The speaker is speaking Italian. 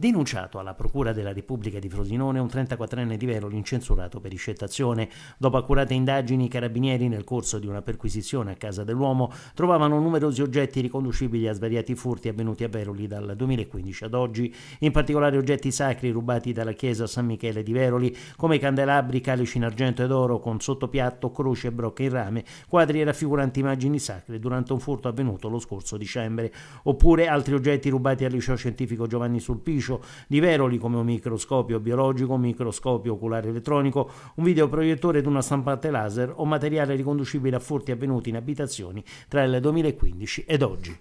Denunciato alla Procura della Repubblica di Frosinone un 34enne di Veroli incensurato per iscettazione. Dopo accurate indagini, i carabinieri, nel corso di una perquisizione a casa dell'uomo, trovavano numerosi oggetti riconducibili a svariati furti avvenuti a Veroli dal 2015 ad oggi, in particolare oggetti sacri rubati dalla chiesa San Michele di Veroli, come candelabri, calici in argento ed oro con sottopiatto, croce e brocche in rame, quadri raffiguranti immagini sacre durante un furto avvenuto lo scorso dicembre, oppure altri oggetti rubati al liceo scientifico Giovanni Sulpicio l'ufficio di Veroli come un microscopio biologico, un microscopio oculare elettronico, un videoproiettore ed una stampante laser o materiale riconducibile a furti avvenuti in abitazioni tra il 2015 ed oggi.